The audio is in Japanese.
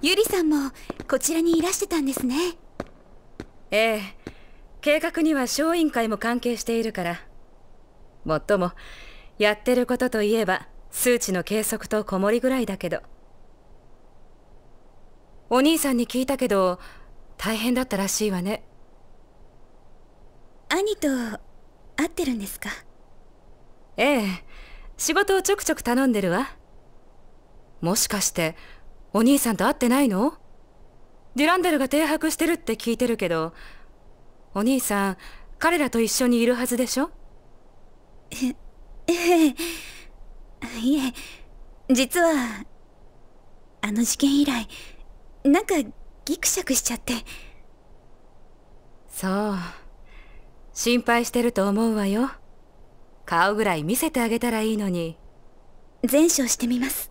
ゆりさんもこちらにいらしてたんですねええ計画には小委員会も関係しているからもっともやってることといえば数値の計測と子守ぐらいだけどお兄さんに聞いたけど大変だったらしいわね兄と会ってるんですかええ仕事をちょくちょく頼んでるわもしかしてお兄さんと会ってないのデュランダルが停泊してるって聞いてるけど、お兄さん、彼らと一緒にいるはずでしょえ、えいえ、実は、あの事件以来、なんかギクシャクしちゃって。そう。心配してると思うわよ。顔ぐらい見せてあげたらいいのに。前哨してみます。